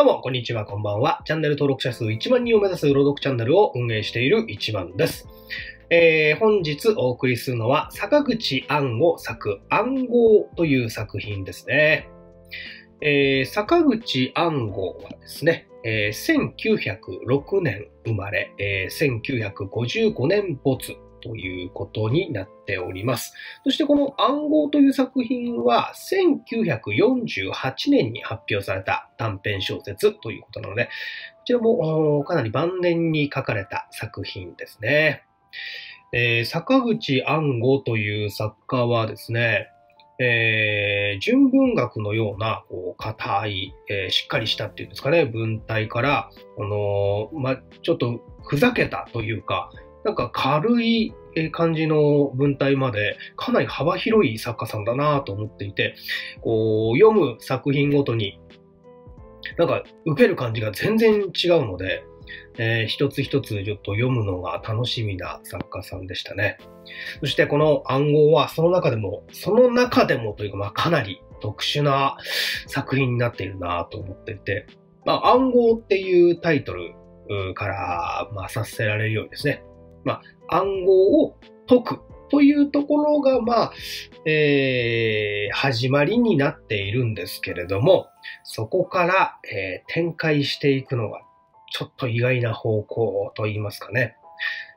どうも、こんにちは、こんばんは。チャンネル登録者数1万人を目指す朗読チャンネルを運営している一番です。えー、本日お送りするのは、坂口安吾作、暗号という作品ですね。えー、坂口安吾はですね、えー、1906年生まれ、えー、1955年没ということになっております。そしてこの暗号という作品は1948年に発表された短編小説ということなので、こちらもかなり晩年に書かれた作品ですね。えー、坂口暗号という作家はですね、えー、純文学のような、こう、硬い、えー、しっかりしたっていうんですかね、文体から、あのー、まちょっとふざけたというか、なんか軽い感じの文体までかなり幅広い作家さんだなと思っていて、こう読む作品ごとになんか受ける感じが全然違うので、えー、一つ一つちょっと読むのが楽しみな作家さんでしたね。そしてこの暗号はその中でも、その中でもというか、まあ、かなり特殊な作品になっているなと思っていて、まあ、暗号っていうタイトルから、まあ、察せられるようにですね、まあ、暗号を解くというところが、まあ、えー、始まりになっているんですけれども、そこから、えー、展開していくのが、ちょっと意外な方向と言いますかね。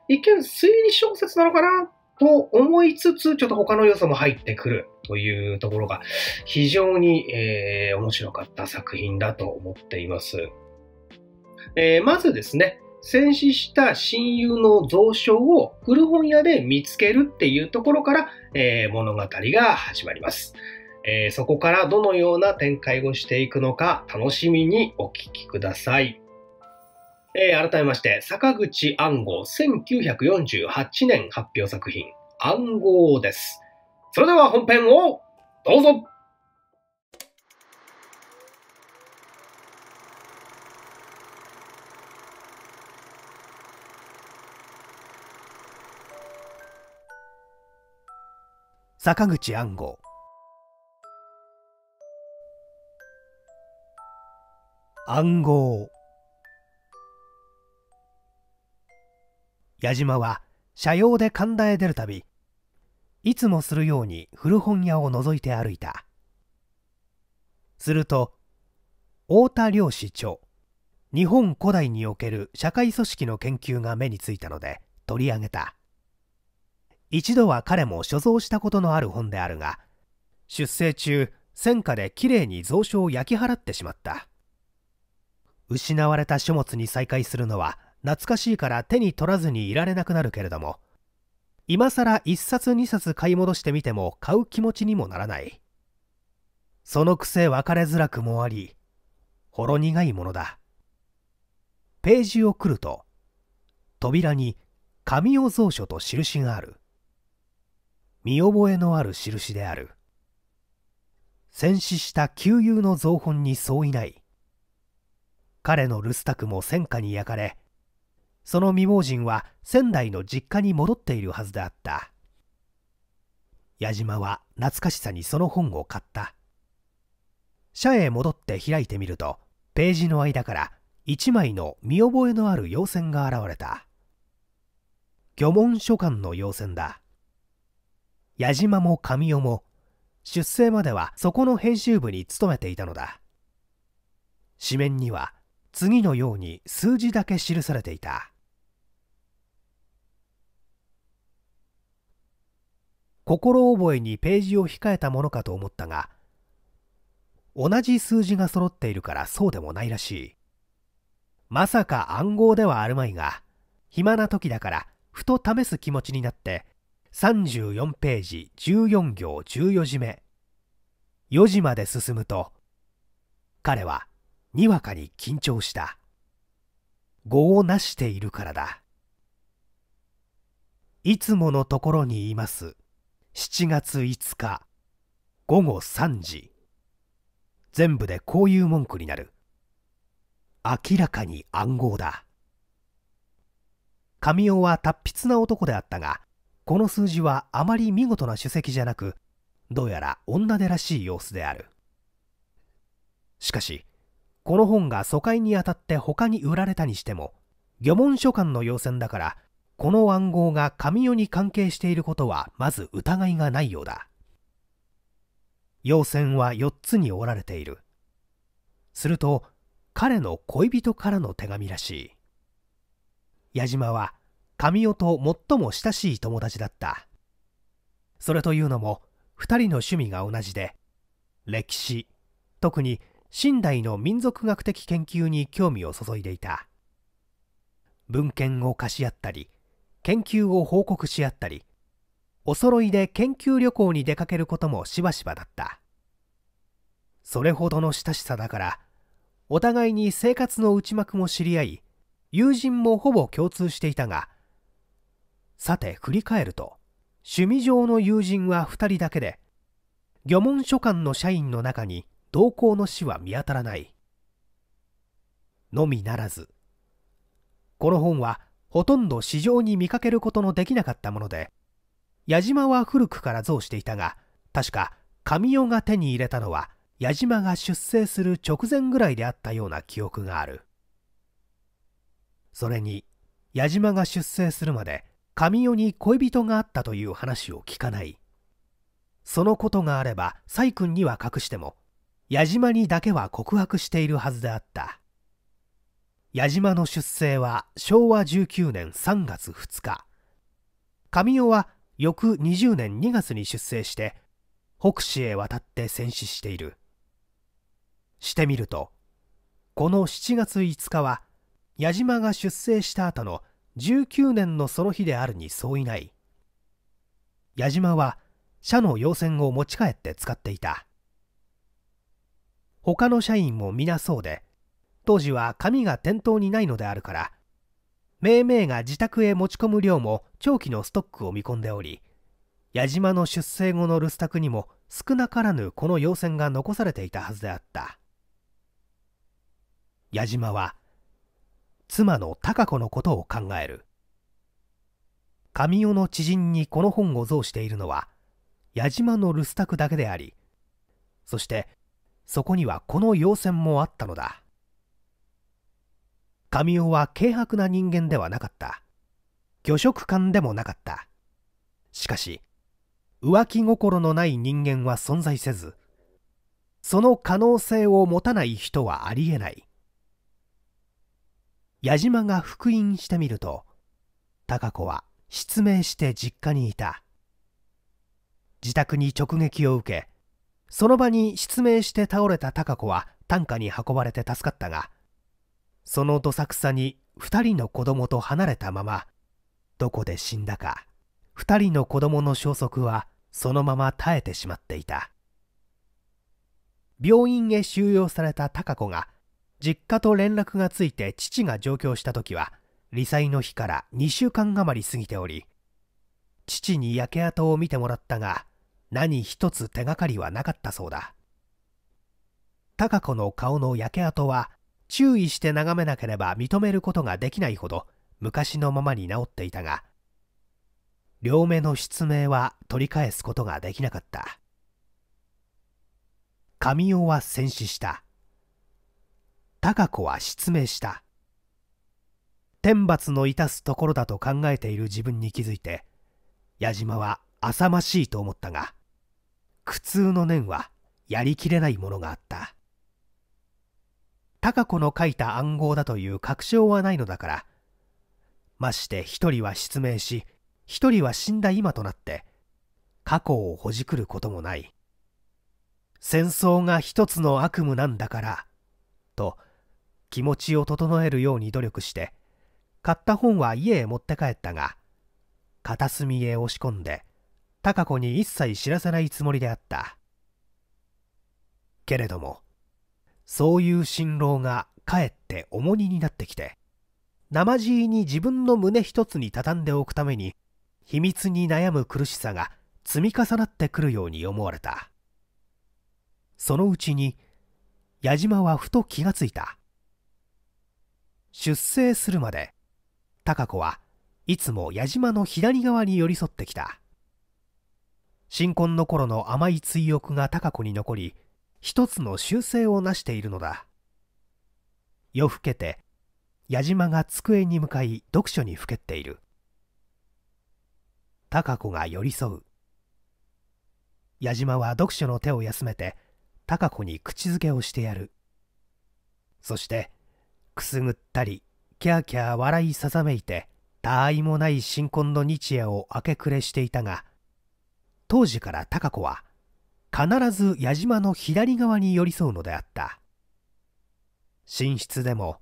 一見推理小説なのかなと思いつつ、ちょっと他の要素も入ってくるというところが、非常に、えー、面白かった作品だと思っています。えー、まずですね、戦死した親友の蔵書を古本屋で見つけるっていうところから、えー、物語が始まります、えー、そこからどのような展開をしていくのか楽しみにお聞きください。えー、改めまして、坂口暗号1948年発表作品、暗号です。それでは本編をどうぞ坂口安吾暗号矢島は車用で神田へ出るたびいつもするように古本屋を覗いて歩いたすると太田良市長日本古代における社会組織の研究が目についたので取り上げた一度は彼も所蔵したことのある本であるが出生中戦火できれいに蔵書を焼き払ってしまった失われた書物に再会するのは懐かしいから手に取らずにいられなくなるけれども今更1冊2冊買い戻してみても買う気持ちにもならないそのくせ別れづらくもありほろ苦いものだページをくると扉に「神尾蔵書」と印がある見覚えのある印である戦死した旧友の造本に相違ない彼の留守宅も戦火に焼かれその未亡人は仙台の実家に戻っているはずであった矢島は懐かしさにその本を買った社へ戻って開いてみるとページの間から一枚の見覚えのある要線が現れた漁門書館の要線だ矢島も神代も出生まではそこの編集部に勤めていたのだ紙面には次のように数字だけ記されていた心覚えにページを控えたものかと思ったが同じ数字が揃っているからそうでもないらしいまさか暗号ではあるまいが暇な時だからふと試す気持ちになって34ページ14行14字目4時まで進むと彼はにわかに緊張した語をなしているからだいつものところにいます7月5日午後3時全部でこういう文句になる明らかに暗号だ神尾は達筆な男であったがこの数字はあまり見事な首席じゃなくどうやら女手らしい様子であるしかしこの本が疎開にあたって他に売られたにしても漁門書館の要線だからこの暗号が神代に関係していることはまず疑いがないようだ要線は4つに折られているすると彼の恋人からの手紙らしい矢島は神尾と最も親しい友達だったそれというのも2人の趣味が同じで歴史特に清代の民族学的研究に興味を注いでいた文献を貸し合ったり研究を報告し合ったりお揃いで研究旅行に出かけることもしばしばだったそれほどの親しさだからお互いに生活の内幕も知り合い友人もほぼ共通していたがさて振り返ると趣味上の友人は2人だけで漁門書館の社員の中に同行の死は見当たらないのみならずこの本はほとんど市場に見かけることのできなかったもので矢島は古くから増していたが確か神代が手に入れたのは矢島が出征する直前ぐらいであったような記憶があるそれに矢島が出征するまで神代に恋人があったという話を聞かないそのことがあれば細君には隠しても矢島にだけは告白しているはずであった矢島の出生は昭和19年3月2日神代は翌20年2月に出生して北市へ渡って戦死しているしてみるとこの7月5日は矢島が出生した後の19年のその日であるに相違ない矢島は社の要線を持ち帰って使っていた他の社員も皆そうで当時は紙が店頭にないのであるから命名が自宅へ持ち込む量も長期のストックを見込んでおり矢島の出生後の留守宅にも少なからぬこの要線が残されていたはずであった矢島は妻の孝子のことを考える神尾の知人にこの本を贈しているのは矢島の留守宅だけでありそしてそこにはこの要線もあったのだ神尾は軽薄な人間ではなかった虚食感でもなかったしかし浮気心のない人間は存在せずその可能性を持たない人はありえない矢島が復員してみると孝子は失明して実家にいた自宅に直撃を受けその場に失明して倒れた孝子は担架に運ばれて助かったがそのどさくさに2人の子供と離れたままどこで死んだか2人の子供の消息はそのまま絶えてしまっていた病院へ収容された孝子が実家と連絡がついて父が上京した時は罹災の日から2週間余り過ぎており父に焼け跡を見てもらったが何一つ手がかりはなかったそうだ貴子の顔の焼け跡は注意して眺めなければ認めることができないほど昔のままに治っていたが両目の失明は取り返すことができなかった神尾は戦死した高子は失明した天罰の致すところだと考えている自分に気づいて矢島は浅ましいと思ったが苦痛の念はやりきれないものがあった高子の書いた暗号だという確証はないのだからまして一人は失明し一人は死んだ今となって過去をほじくることもない戦争が一つの悪夢なんだからと気持ちを整えるように努力して買った本は家へ持って帰ったが片隅へ押し込んで貴子に一切知らせないつもりであったけれどもそういう辛労がかえって重荷になってきて生いに自分の胸一つに畳んでおくために秘密に悩む苦しさが積み重なってくるように思われたそのうちに矢島はふと気がついた出征するまで高子はいつも矢島の左側に寄り添ってきた新婚の頃の甘い追憶が高子に残り一つの修正を成しているのだ夜更けて矢島が机に向かい読書にふけっている高子が寄り添う矢島は読書の手を休めて高子に口づけをしてやるそしてくすぐったりキャーキャー笑いさざめいて他愛もない新婚の日夜を明け暮れしていたが当時から貴子は必ず矢島の左側に寄り添うのであった寝室でも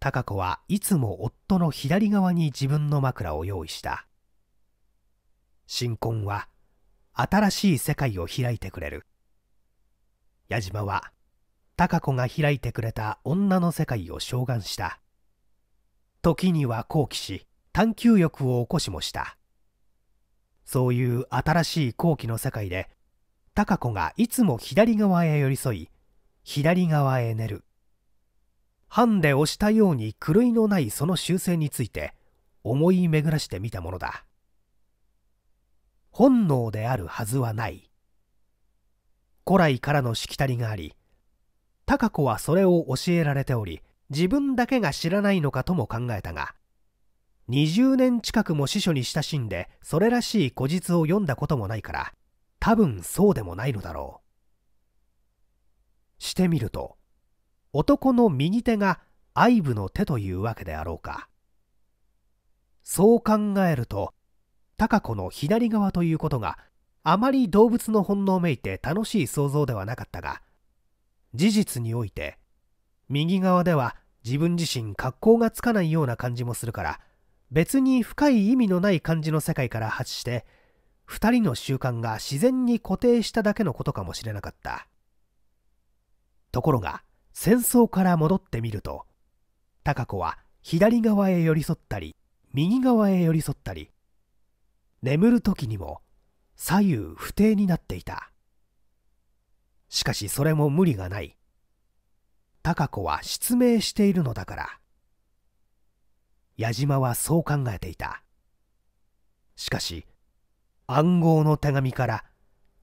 貴子はいつも夫の左側に自分の枕を用意した新婚は新しい世界を開いてくれる矢島は貴子が開いてくれた女の世界を召喚した時には好奇し探求欲を起こしもしたそういう新しい好奇の世界で貴子がいつも左側へ寄り添い左側へ寝るンで押したように狂いのないその習性について思い巡らしてみたものだ本能であるはずはない古来からのしきたりがあり高子はそれを教えられており自分だけが知らないのかとも考えたが20年近くも司書に親しんでそれらしい古実を読んだこともないから多分そうでもないのだろうしてみると男の右手が愛部の手というわけであろうかそう考えると高子の左側ということがあまり動物の本能めいて楽しい想像ではなかったが事実において右側では自分自身格好がつかないような感じもするから別に深い意味のない感じの世界から発して2人の習慣が自然に固定しただけのことかもしれなかったところが戦争から戻ってみると貴子は左側へ寄り添ったり右側へ寄り添ったり眠る時にも左右不定になっていたしかしそれも無理がない。高子は失明しているのだから。矢島はそう考えていた。しかし、暗号の手紙から、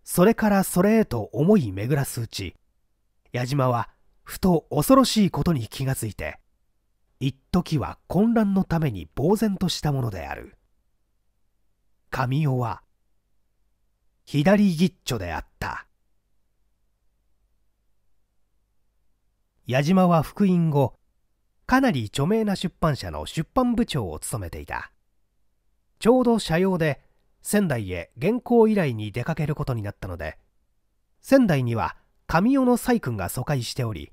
それからそれへと思い巡らすうち、矢島はふと恐ろしいことに気がついて、一時は混乱のために呆然としたものである。神尾は、左ギッチョであった。矢島は復員後かなり著名な出版社の出版部長を務めていたちょうど社用で仙台へ原稿依頼に出かけることになったので仙台には神尾の細君が疎開しており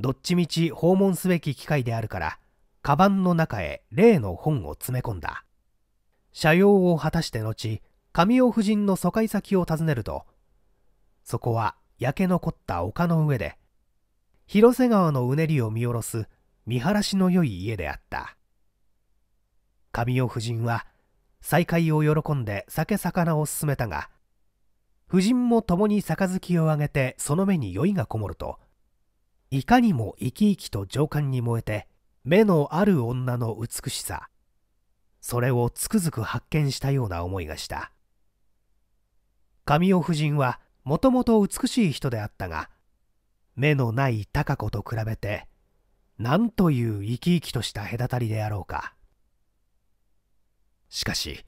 どっちみち訪問すべき機会であるからカバンの中へ例の本を詰め込んだ社用を果たして後神尾夫人の疎開先を訪ねるとそこは焼け残った丘の上で広瀬川のうねりを見下ろす見晴らしの良い家であった神尾夫人は再会を喜んで酒魚を勧めたが夫人も共に杯をあげてその目に酔いがこもるといかにも生き生きと情感に燃えて目のある女の美しさそれをつくづく発見したような思いがした神尾夫人はもともと美しい人であったが目のない高子と比べて何という生き生きとした隔たりであろうかしかし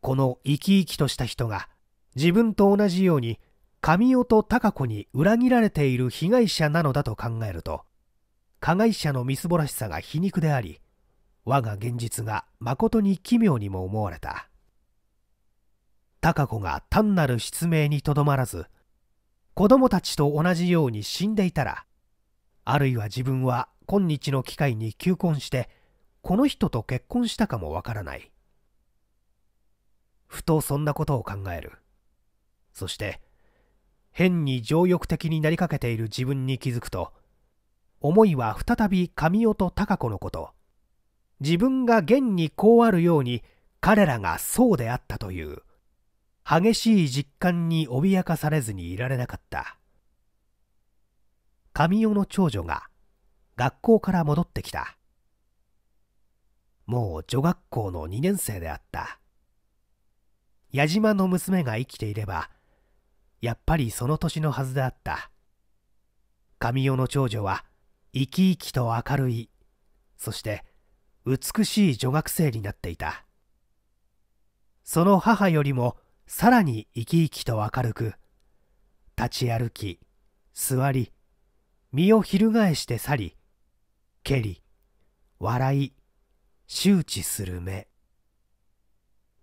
この生き生きとした人が自分と同じように神尾と高子に裏切られている被害者なのだと考えると加害者のみすぼらしさが皮肉であり我が現実がまことに奇妙にも思われた高子が単なる失明にとどまらず子供たちと同じように死んでいたらあるいは自分は今日の機会に求婚してこの人と結婚したかもわからないふとそんなことを考えるそして変に情欲的になりかけている自分に気づくと思いは再び神尾と貴子のこと自分が現にこうあるように彼らがそうであったという激しい実感に脅かされずにいられなかった神代の長女が学校から戻ってきたもう女学校の2年生であった矢島の娘が生きていればやっぱりその年のはずであった神代の長女は生き生きと明るいそして美しい女学生になっていたその母よりもさらに生き生きと明るく立ち歩き座り身を翻して去り蹴り笑い周知する目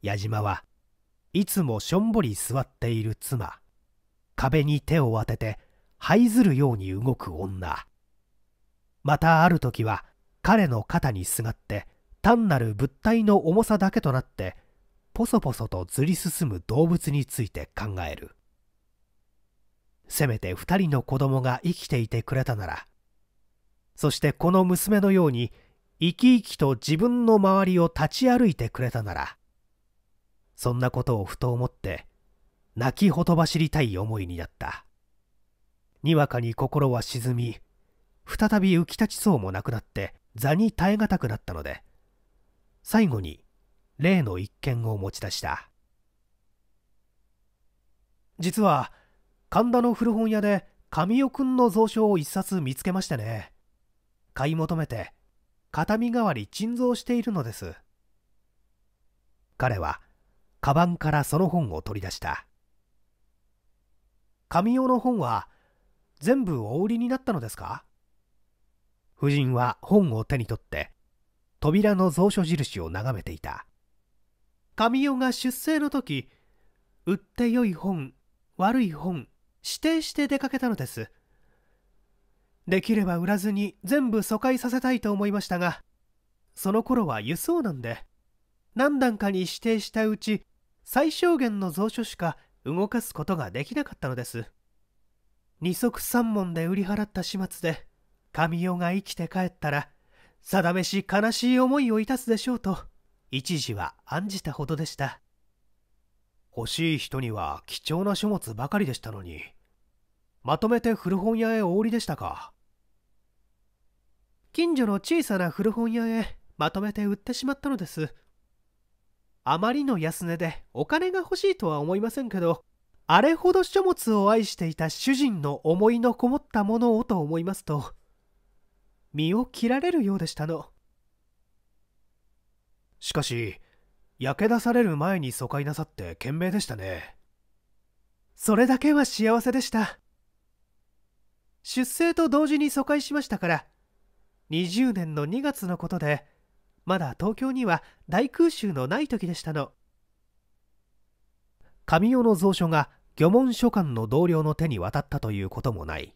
矢島はいつもしょんぼり座っている妻壁に手を当てて這いずるように動く女またある時は彼の肩にすがって単なる物体の重さだけとなってポソポソとずり進む動物について考えるせめて2人の子供が生きていてくれたならそしてこの娘のように生き生きと自分の周りを立ち歩いてくれたならそんなことをふと思って泣きほとばしりたい思いになったにわかに心は沈み再び浮き立ちそうもなくなって座に耐え難くなったので最後に例の一件を持ち出した実は神田の古本屋で神尾君の蔵書を一冊見つけましてね買い求めて形見代わり鎮蔵しているのです彼はカバンからその本を取り出した神尾の本は全部お売りになったのですか夫人は本を手に取って扉の蔵書印を眺めていた神代が出征の時売って良い本悪い本指定して出かけたのですできれば売らずに全部疎開させたいと思いましたがその頃は輸送なんで何段かに指定したうち最小限の蔵書しか動かすことができなかったのです二足三門で売り払った始末で神代が生きて帰ったら定めし悲しい思いをいたすでしょうと一時は案じたほどでした欲しい人には貴重な書物ばかりでしたのにまとめて古本屋へお売りでしたか近所の小さな古本屋へまとめて売ってしまったのですあまりの安値でお金が欲しいとは思いませんけどあれほど書物を愛していた主人の思いのこもったものをと思いますと身を切られるようでしたのしかし、焼け出される前に疎開なさって賢明でしたね。それだけは幸せでした。出生と同時に疎開しましたから、20年の2月のことで、まだ東京には大空襲のない時でしたの。神代の蔵書が漁門書館の同僚の手に渡ったということもない。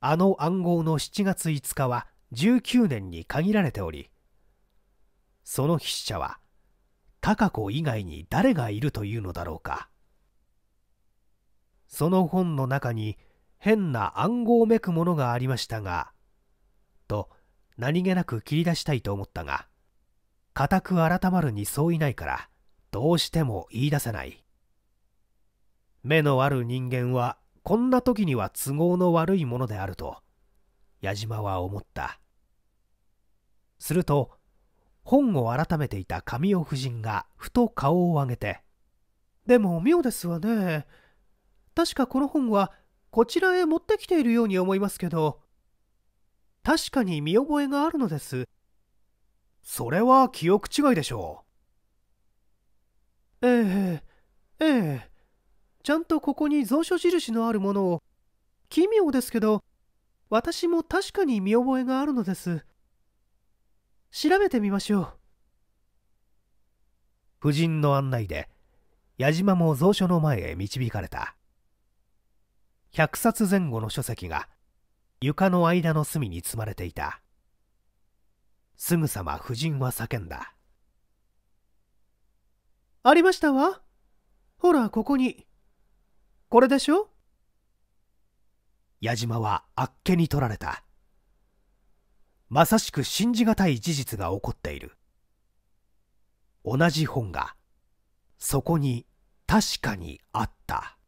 あの暗号の7月5日は19年に限られており、その筆者はか子以外に誰がいるというのだろうかその本の中に変な暗号めくものがありましたがと何気なく切り出したいと思ったが固く改まるにそういないからどうしても言い出せない目のある人間はこんな時には都合の悪いものであると矢島は思ったすると本を改めていた神尾夫人がふと顔を上げて「でも妙ですわね確かこの本はこちらへ持ってきているように思いますけど確かに見覚えがあるのです」それは記憶違いでしょうええええちゃんとここに蔵書印のあるものを奇妙ですけど私も確かに見覚えがあるのです調べてみましょう夫人の案内で矢島も蔵書の前へ導かれた100冊前後の書籍が床の間の隅に積まれていたすぐさま夫人は叫んだありましたわほらここにこれでしょ矢島はあっけに取られたまさしく信じがたい事実が起こっている同じ本がそこに確かにあった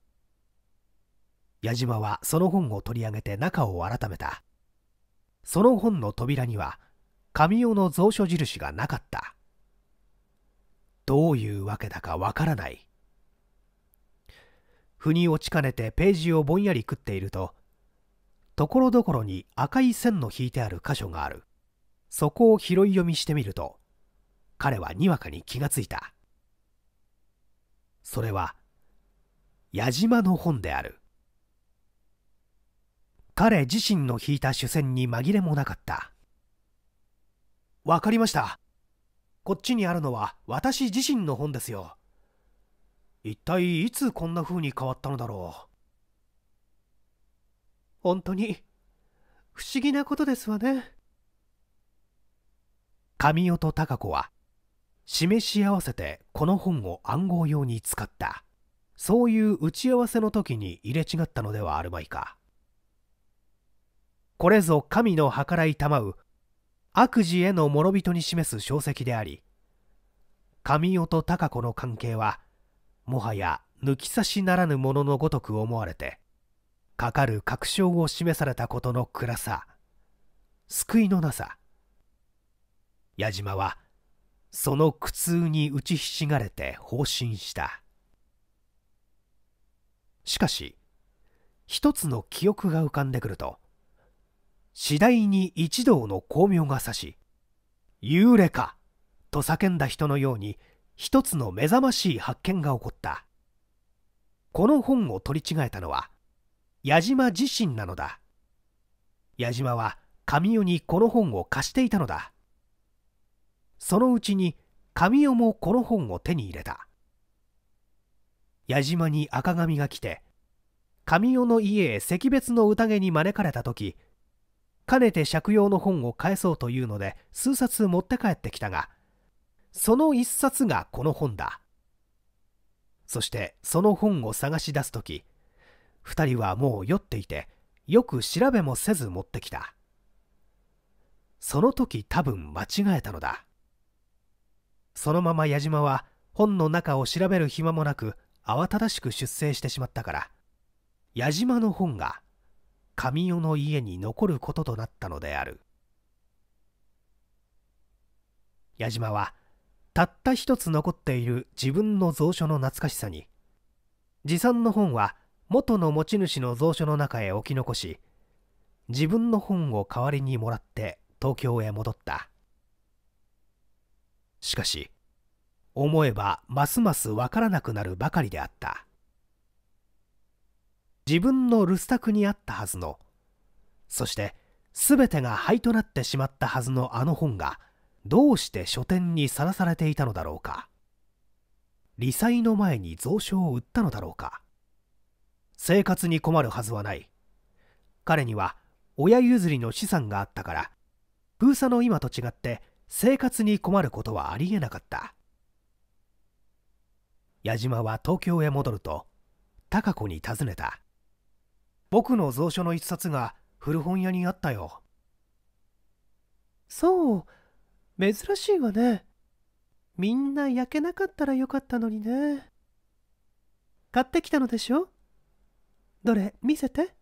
矢島はその本を取り上げて中を改めたその本の扉には神代の蔵書印がなかったどういうわけだかわからない腑に落ちかねてページをぼんやり食っているとところどころに赤い線の引いてある箇所があるそこを拾い読みしてみると彼はにわかに気がついたそれは矢島の本である彼自身の引いた主戦に紛れもなかったわかりましたこっちにあるのは私自身の本ですよ一体いつこんな風に変わったのだろう本当に不思議なことですわね神代と貴子は示し合わせてこの本を暗号用に使ったそういう打ち合わせの時に入れ違ったのではあるまいかこれぞ神の計らいたまう悪事への諸人に示す証跡であり神代と貴子の関係はもはや抜き差しならぬもののごとく思われてかかる確証を示されたことの暗さ救いのなさ矢島はその苦痛に打ちひしがれて放心したしかし一つの記憶が浮かんでくると次第に一同の光明が差し「幽霊か!」と叫んだ人のように一つの目覚ましい発見が起こったこの本を取り違えたのは矢島自身なのだ矢島は神代にこの本を貸していたのだそのうちに神代もこの本を手に入れた矢島に赤紙が来て神代の家へ惜別の宴に招かれた時かねて借用の本を返そうというので数冊持って帰ってきたがその一冊がこの本だそしてその本を探し出す時二人はもう酔っていてよく調べもせず持ってきたその時多分間違えたのだそのまま矢島は本の中を調べる暇もなく慌ただしく出征してしまったから矢島の本が神代の家に残ることとなったのである矢島はたった一つ残っている自分の蔵書の懐かしさに持参の本は元の持ち主の蔵書の中へ置き残し自分の本を代わりにもらって東京へ戻ったしかし思えばますますわからなくなるばかりであった自分の留守宅にあったはずのそして全てが灰となってしまったはずのあの本がどうして書店にさらされていたのだろうか理災の前に蔵書を売ったのだろうか生活に困るはずはない彼には親譲りの資産があったから封鎖の今と違って生活に困ることはありえなかった矢島は東京へ戻ると貴子に尋ねた僕の蔵書の一冊が古本屋にあったよそう珍しいわねみんな焼けなかったらよかったのにね買ってきたのでしょどれ見せて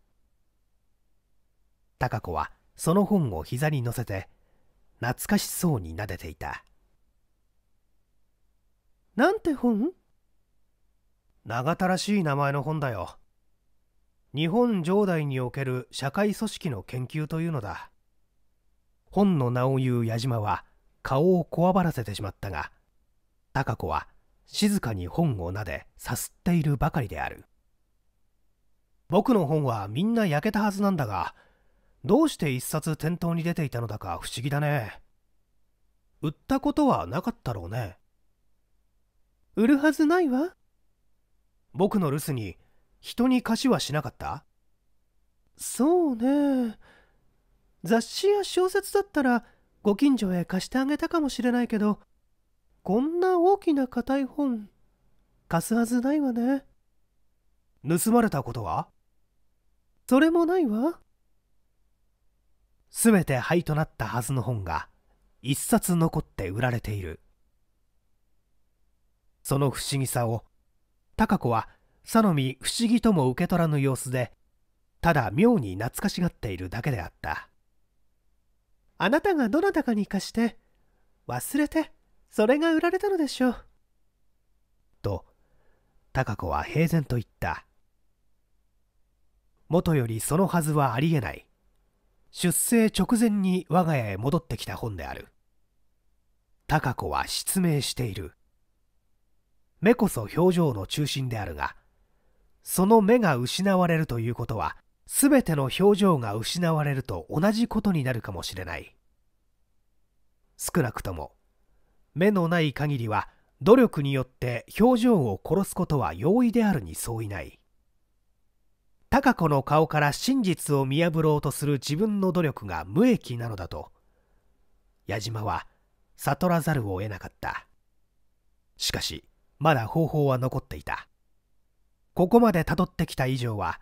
貴子はその本を膝に乗せて懐かしそうに撫でていたなんて本長田らしい名前の本だよ日本上代における社会組織の研究というのだ本の名を言う矢島は顔をこわばらせてしまったが貴子は静かに本を撫でさすっているばかりである僕の本はみんな焼けたはずなんだがどうして一冊店頭に出ていたのだか不思議だね売ったことはなかったろうね売るはずないわ僕の留守に人に貸しはしなかったそうね雑誌や小説だったらご近所へ貸してあげたかもしれないけどこんな大きな硬い本貸すはずないわね盗まれたことはそれもないわ。全て灰となったはずの本が一冊残って売られている。その不思議さを、貴子はさのみ不思議とも受け取らぬ様子で、ただ妙に懐かしがっているだけであった。あなたがどなたかに貸して、忘れて、それが売られたのでしょう。と、貴子は平然と言った。もとよりそのはずはありえない出生直前に我が家へ戻ってきた本である貴子は失明している目こそ表情の中心であるがその目が失われるということは全ての表情が失われると同じことになるかもしれない少なくとも目のない限りは努力によって表情を殺すことは容易であるに相違ない貴子の顔から真実を見破ろうとする自分の努力が無益なのだと矢島は悟らざるを得なかったしかしまだ方法は残っていたここまでたどってきた以上は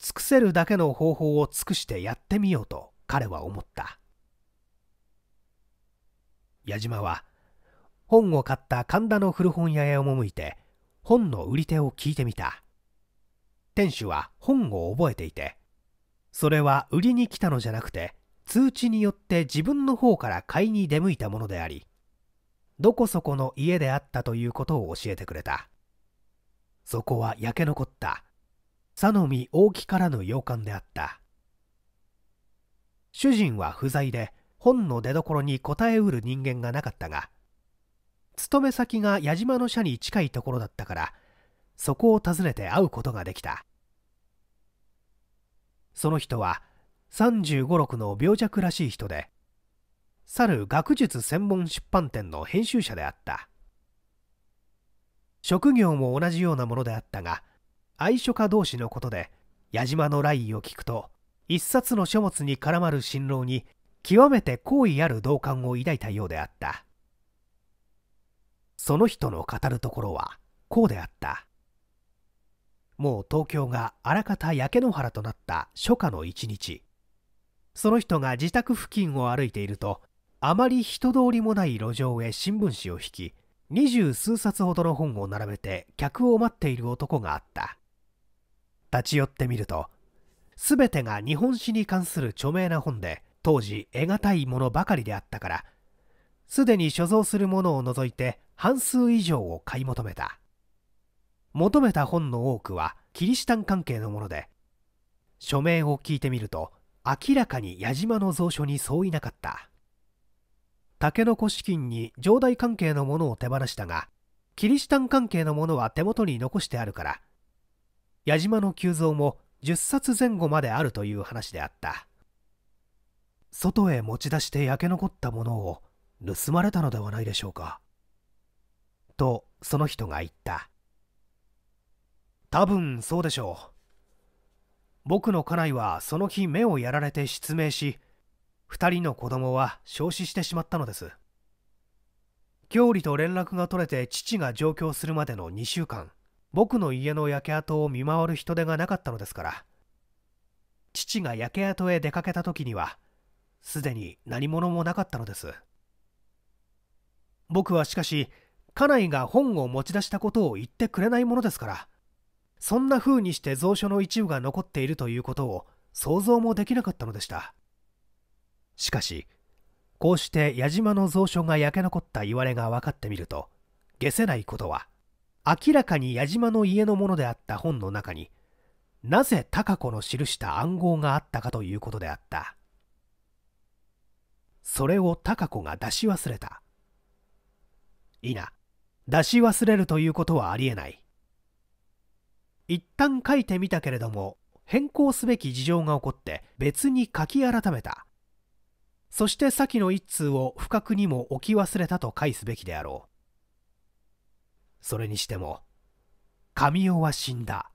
尽くせるだけの方法を尽くしてやってみようと彼は思った矢島は本を買った神田の古本屋へ赴いて本の売り手を聞いてみた店主は本を覚えていてそれは売りに来たのじゃなくて通知によって自分の方から買いに出向いたものでありどこそこの家であったということを教えてくれたそこは焼け残った佐野見大木からの洋館であった主人は不在で本の出どころに応えうる人間がなかったが勤め先が矢島の社に近いところだったからそこを訪ねて会うことができたその人は3 5 6の病弱らしい人で去る学術専門出版店の編集者であった職業も同じようなものであったが愛書家同士のことで矢島の来意を聞くと一冊の書物に絡まる新郎に極めて好意ある同感を抱いたようであったその人の語るところはこうであったもう東京があらかた焼け野原となった初夏の一日その人が自宅付近を歩いているとあまり人通りもない路上へ新聞紙を引き二十数冊ほどの本を並べて客を待っている男があった立ち寄ってみると全てが日本史に関する著名な本で当時得難いものばかりであったからすでに所蔵するものを除いて半数以上を買い求めた求めた本の多くはキリシタン関係のもので署名を聞いてみると明らかに矢島の蔵書に相違なかった竹の子資金に上代関係のものを手放したがキリシタン関係のものは手元に残してあるから矢島の急蔵も10冊前後まであるという話であった外へ持ち出して焼け残ったものを盗まれたのではないでしょうかとその人が言った多分そうでしょう。僕の家内はその日目をやられて失明し、2人の子供は焼死してしまったのです。郷里と連絡が取れて父が上京するまでの2週間、僕の家の焼け跡を見回る人手がなかったのですから、父が焼け跡へ出かけた時には、すでに何者もなかったのです。僕はしかし、家内が本を持ち出したことを言ってくれないものですから、そんな風にして蔵書の一部が残っているということを想像もできなかったのでしたしかしこうして矢島の蔵書が焼け残ったいわれが分かってみると解せないことは明らかに矢島の家のものであった本の中になぜ高子の記した暗号があったかということであったそれを高子が出し忘れたいな出し忘れるということはありえない一旦書いてみたけれども変更すべき事情が起こって別に書き改めたそして先の一通を不覚にも置き忘れたと返すべきであろうそれにしても神代は死んだ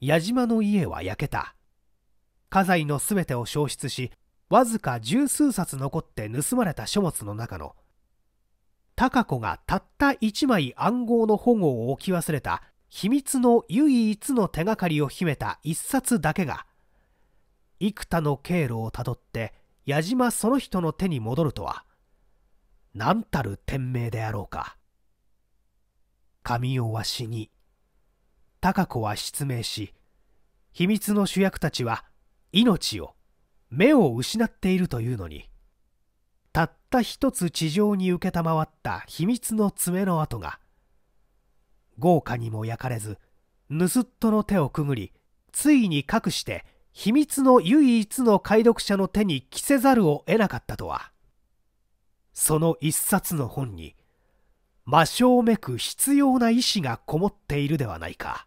矢島の家は焼けた家財の全てを消失しわずか十数冊残って盗まれた書物の中の貴子がたった一枚暗号の保護を置き忘れた秘密の唯一の手がかりを秘めた一冊だけが幾多の経路をたどって矢島その人の手に戻るとは何たる天命であろうか神尾は死に高子は失明し秘密の主役たちは命を目を失っているというのにたった一つ地上に承った秘密の爪の跡が豪華にも焼かれず盗っ人の手をくぐりついに隠して秘密の唯一の解読者の手に着せざるを得なかったとはその一冊の本に真正めく必要な意志がこもっているではないか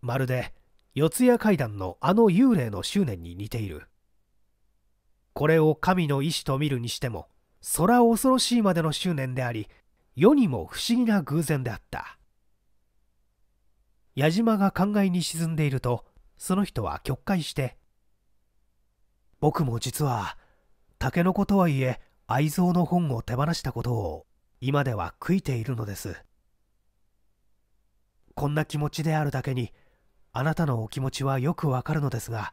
まるで四谷怪談のあの幽霊の執念に似ているこれを神の意志と見るにしてもそ恐ろしいまでの執念であり世にも不思議な偶然であった矢島が考えに沈んでいるとその人は曲解して「僕も実は竹の子とはいえ愛蔵の本を手放したことを今では悔いているのです」「こんな気持ちであるだけにあなたのお気持ちはよくわかるのですが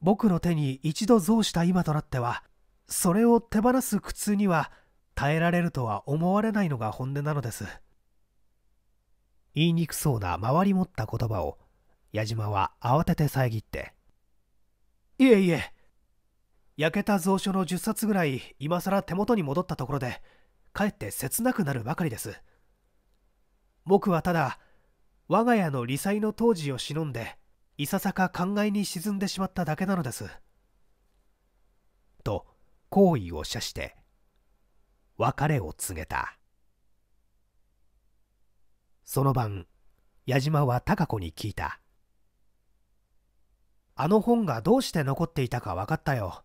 僕の手に一度増した今となってはそれを手放す苦痛には耐えられるとは思われないのが本音なのです言いにくそうな回り持った言葉を矢島は慌てて遮って「いえいえ焼けた蔵書の10冊ぐらい今更手元に戻ったところでかえって切なくなるばかりです僕はただ我が家の理災の当時を忍んでいささか考えに沈んでしまっただけなのです」と好意を射して別れを告げたその晩矢島は孝子に聞いたあの本がどうして残っていたか分かったよ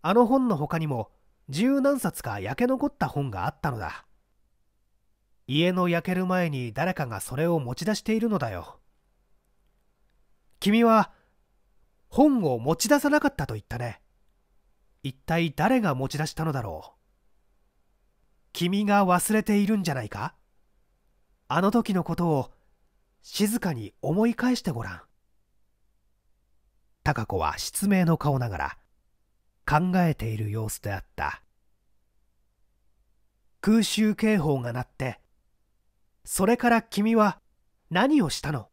あの本の他にも十何冊か焼け残った本があったのだ家の焼ける前に誰かがそれを持ち出しているのだよ君は本を持ち出さなかったと言ったね一体誰が持ち出したのだろう君が忘れているんじゃないかあの時のことを静かに思い返してごらん貴子は失明の顔ながら考えている様子であった空襲警報が鳴ってそれから君は何をしたの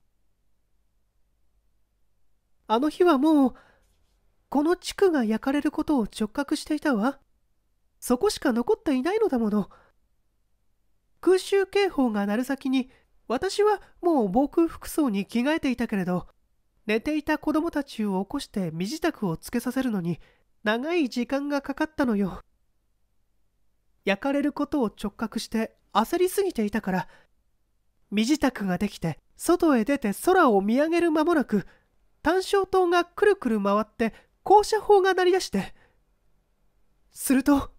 あの日はもうこの地区が焼かれることを直覚していたわそこしか残っていないのだもの空襲警報が鳴る先に私はもう防空服装に着替えていたけれど寝ていた子供たちを起こして身支度をつけさせるのに長い時間がかかったのよ焼かれることを直覚して焦りすぎていたから身支度ができて外へ出て空を見上げる間もなく単焦灯がくるくる回って高射砲が鳴り出して、すると、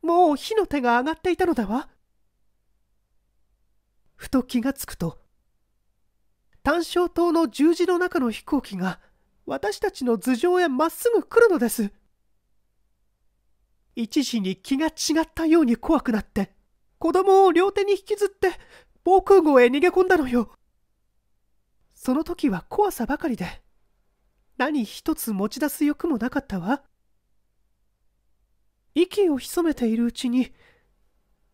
もう火の手が上がっていたのだわ。ふと気がつくと、単焦島の十字の中の飛行機が、私たちの頭上へまっすぐ来るのです。一時に気が違ったように怖くなって、子供を両手に引きずって、防空壕へ逃げ込んだのよ。その時は怖さばかりで、何一つ持ち出す欲もなかったわ息を潜めているうちに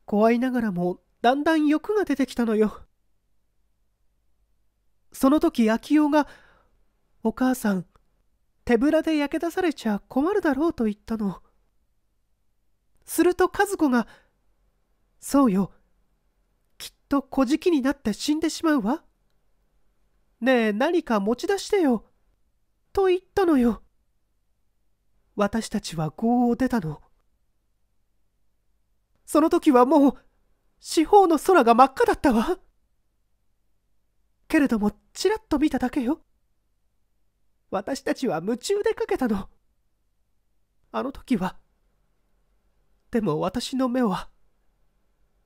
怖いながらもだんだん欲が出てきたのよその時秋夫が「お母さん手ぶらで焼け出されちゃ困るだろう」と言ったのすると和子が「そうよきっと小じきになって死んでしまうわねえ何か持ち出してよ」と言ったのよ。私たちは郷を出たの。その時はもう、四方の空が真っ赤だったわ。けれども、ちらっと見ただけよ。私たちは夢中でかけたの。あの時は。でも私の目は、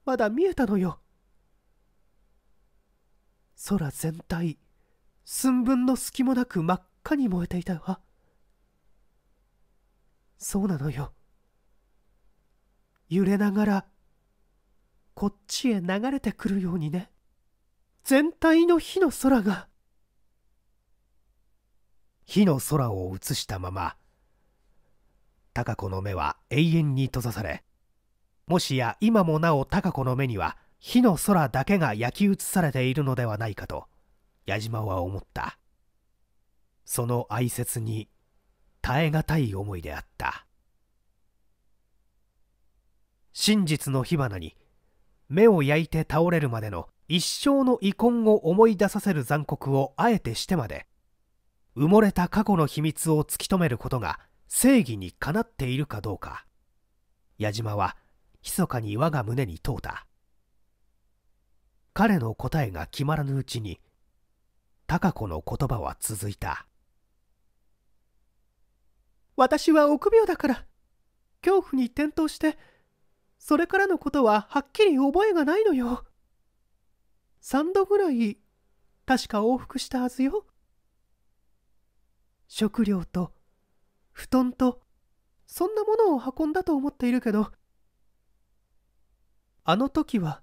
まだ見えたのよ。空全体、寸分の隙もなく真っかに燃えていたわそうなのよ揺れながらこっちへ流れてくるようにね全体の火の空が火の空を映したまま貴子の目は永遠に閉ざされもしや今もなお貴子の目には火の空だけが焼き移されているのではないかと矢島は思ったその哀切に耐え難い思いであった真実の火花に目を焼いて倒れるまでの一生の遺恨を思い出させる残酷をあえてしてまで埋もれた過去の秘密を突き止めることが正義にかなっているかどうか矢島は密かに我が胸に問うた彼の答えが決まらぬうちに孝子の言葉は続いた私は臆病だから恐怖に転倒してそれからのことははっきり覚えがないのよ3度ぐらい確か往復したはずよ食料と布団とそんなものを運んだと思っているけどあの時は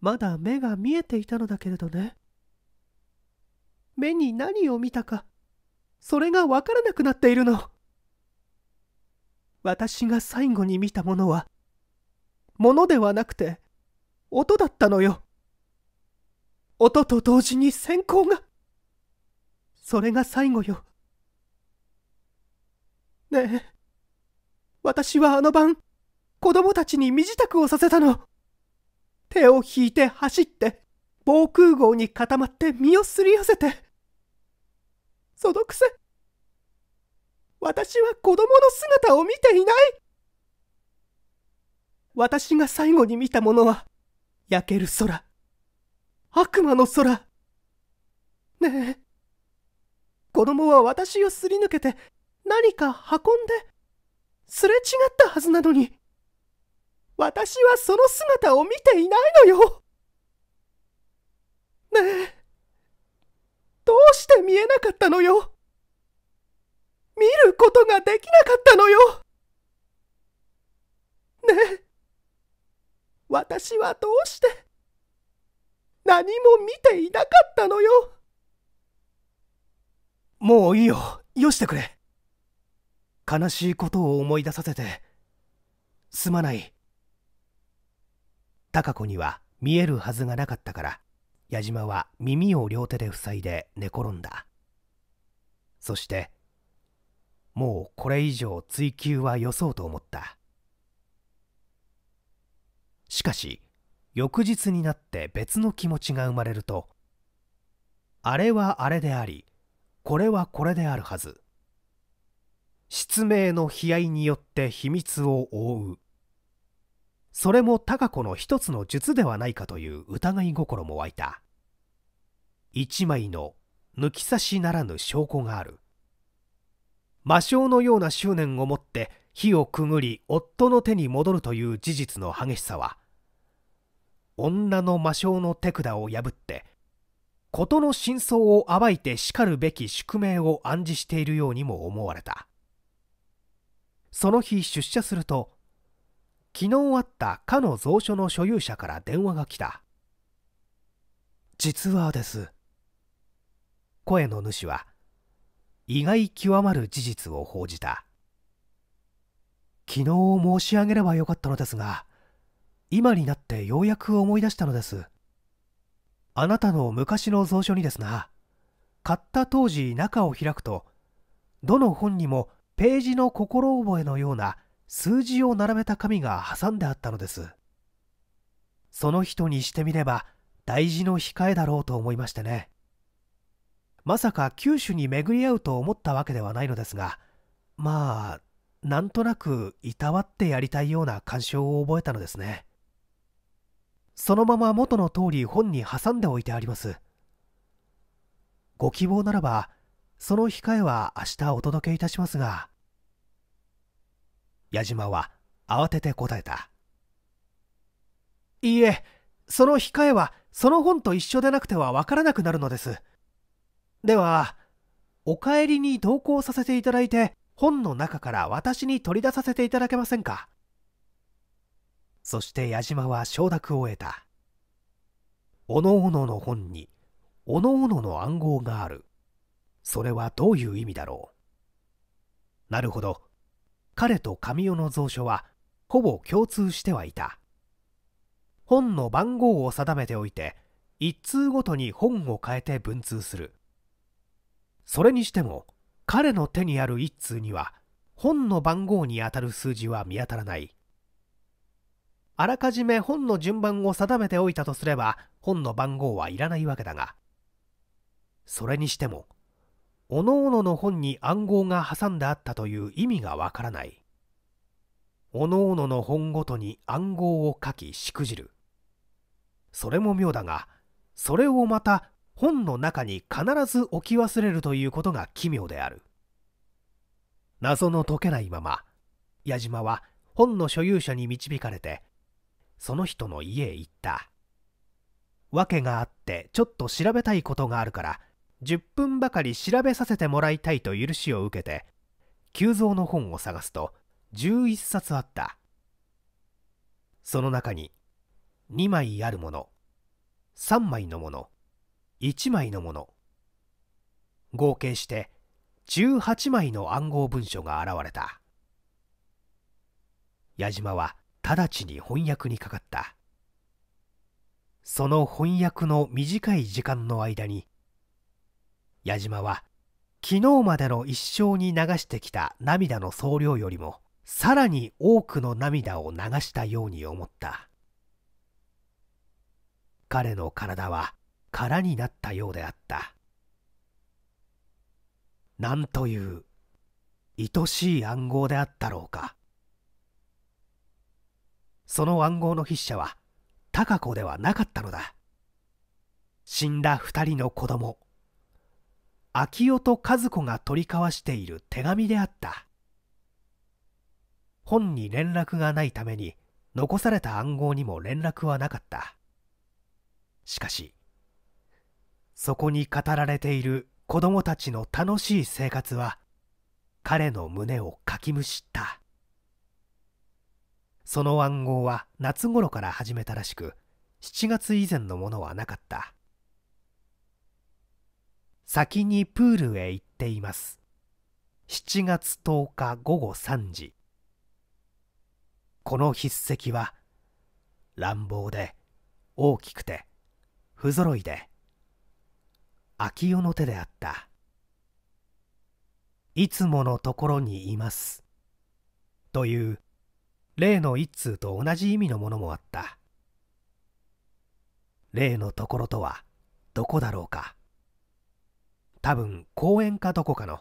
まだ目が見えていたのだけれどね目に何を見たかそれがわからなくなっているの私が最後に見たものは、ものではなくて、音だったのよ。音と同時に閃光が。それが最後よ。ねえ、私はあの晩、子供たちに身支度をさせたの。手を引いて走って、防空壕に固まって身をすり寄せて。そのくせ、私は子供の姿を見ていない私が最後に見たものは、焼ける空。悪魔の空。ねえ。子供は私をすり抜けて、何か運んで、すれ違ったはずなのに。私はその姿を見ていないのよ。ねえ。どうして見えなかったのよ。見ることができなかったのよ。ねえ、私はどうして何も見ていなかったのよ。もういいよ、よしてくれ。悲しいことを思い出させて、すまない。貴子には見えるはずがなかったから、矢島は耳を両手で塞いで寝転んだ。そして、もうこれ以上追求はよそうと思ったしかし翌日になって別の気持ちが生まれるとあれはあれでありこれはこれであるはず失明の悲哀によって秘密を覆うそれも高子の一つの術ではないかという疑い心も湧いた一枚の抜き差しならぬ証拠がある魔性のような執念を持って火をくぐり夫の手に戻るという事実の激しさは女の魔性の手札を破って事の真相を暴いてしかるべき宿命を暗示しているようにも思われたその日出社すると昨日あったかの蔵書の所有者から電話が来た実はです声の主は意外極まる事実を報じた昨日申し上げればよかったのですが今になってようやく思い出したのですあなたの昔の蔵書にですが買った当時中を開くとどの本にもページの心覚えのような数字を並べた紙が挟んであったのですその人にしてみれば大事の控えだろうと思いましてねまさか九州に巡り合うと思ったわけではないのですがまあなんとなくいたわってやりたいような感傷を覚えたのですねそのまま元の通り本に挟んでおいてありますご希望ならばその控えは明日お届けいたしますが矢島は慌てて答えたいいえその控えはその本と一緒でなくては分からなくなるのですでは、お帰りに同行させていただいて、本の中から私に取り出させていただけませんか。そして矢島は承諾を得た。おのおのの本に、おのおのの暗号がある。それはどういう意味だろう。なるほど。彼と神代の蔵書は、ほぼ共通してはいた。本の番号を定めておいて、一通ごとに本を変えて文通する。それにしても彼の手にある一通には本の番号にあたる数字は見当たらないあらかじめ本の順番を定めておいたとすれば本の番号はいらないわけだがそれにしてもおのおのの本に暗号が挟んであったという意味がわからないおのおのの本ごとに暗号を書きしくじるそれも妙だがそれをまた本の中に必ず置き忘れるということが奇妙である謎の解けないまま矢島は本の所有者に導かれてその人の家へ行った訳があってちょっと調べたいことがあるから10分ばかり調べさせてもらいたいと許しを受けて急蔵の本を探すと11冊あったその中に2枚あるもの3枚のもの1枚のもの合計して18枚の暗号文書が現れた矢島は直ちに翻訳にかかったその翻訳の短い時間の間に矢島は昨日までの一生に流してきた涙の総量よりもさらに多くの涙を流したように思った彼の体は空になったようであったなんという愛しい暗号であったろうかその暗号の筆者は高子ではなかったのだ死んだ2人の子供秋夫と和子が取り交わしている手紙であった本に連絡がないために残された暗号にも連絡はなかったしかしそこに語られている子供たちの楽しい生活は彼の胸をかきむしったその暗号は夏頃から始めたらしく7月以前のものはなかった先にプールへ行っています7月10日午後3時この筆跡は乱暴で大きくて不揃いで秋代の手であったいつものところにいますという例の一通と同じ意味のものもあった例のところとはどこだろうか多分公園かどこかの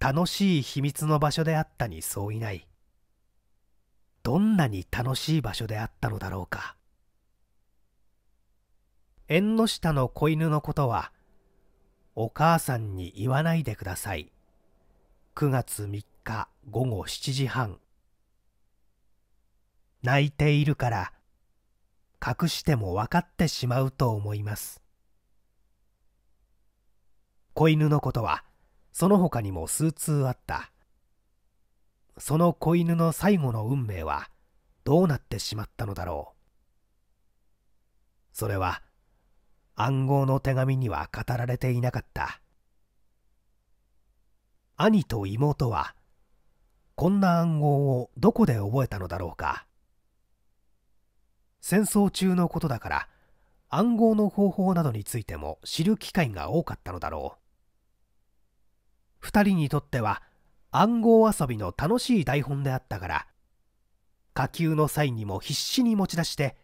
楽しい秘密の場所であったにそういないどんなに楽しい場所であったのだろうか縁の下の子犬のことはお母さんに言わないでください。9月3日午後7時半。泣いているから、隠しても分かってしまうと思います。子犬のことは、その他にも数通あった。その子犬の最後の運命は、どうなってしまったのだろう。それは、暗号の手紙には語られていなかった兄と妹はこんな暗号をどこで覚えたのだろうか戦争中のことだから暗号の方法などについても知る機会が多かったのだろう2人にとっては暗号遊びの楽しい台本であったから火球の際にも必死に持ち出して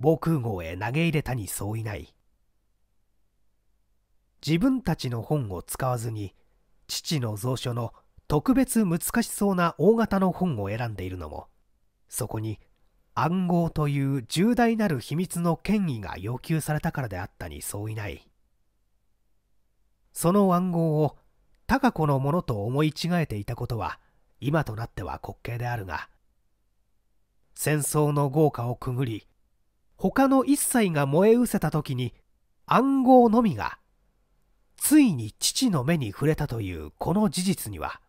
防空壕へ投げ入れたに相違ない自分たちの本を使わずに父の蔵書の特別難しそうな大型の本を選んでいるのもそこに暗号という重大なる秘密の権威が要求されたからであったに相違ないその暗号を高子のものと思い違えていたことは今となっては滑稽であるが戦争の豪華をくぐり他の一切が燃えうせた時に暗号のみがついに父の目に触れたというこの事実には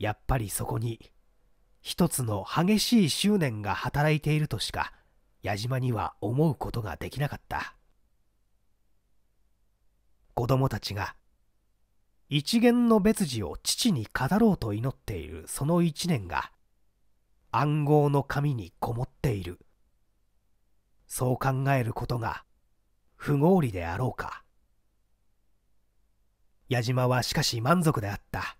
やっぱりそこに一つの激しい執念が働いているとしか矢島には思うことができなかった子供たちが一元の別次を父に語ろうと祈っているその一年が暗号の紙にこもっているそう考えることが不合理であろうか。矢島はしかし満足であった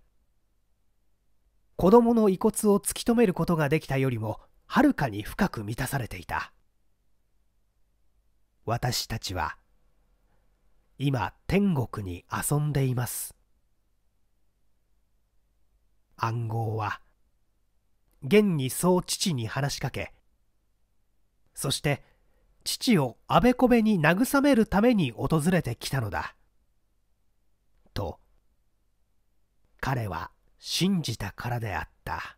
子供の遺骨を突き止めることができたよりもはるかに深く満たされていた私たちは今天国に遊んでいます暗号は現にそう父に話しかけそして父をあべこべに慰めるために訪れてきたのだと彼は信じたからであった。